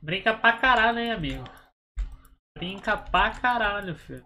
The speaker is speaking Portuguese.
Brinca pra caralho, hein, amigo? Brinca pra caralho, filho.